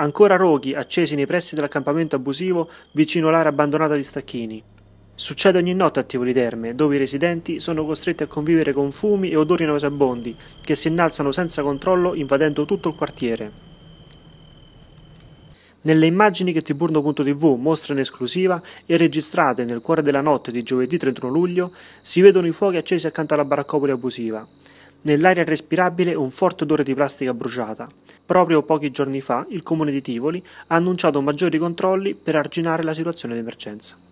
ancora roghi accesi nei pressi dell'accampamento abusivo vicino all'area abbandonata di Stacchini. Succede ogni notte a Tivoli Terme, dove i residenti sono costretti a convivere con fumi e odori nauseabondi che si innalzano senza controllo invadendo tutto il quartiere. Nelle immagini che Tiburno.tv mostra in esclusiva e registrate nel cuore della notte di giovedì 31 luglio si vedono i fuochi accesi accanto alla baraccopoli abusiva. Nell'aria respirabile un forte odore di plastica bruciata. Proprio pochi giorni fa il comune di Tivoli ha annunciato maggiori controlli per arginare la situazione d'emergenza.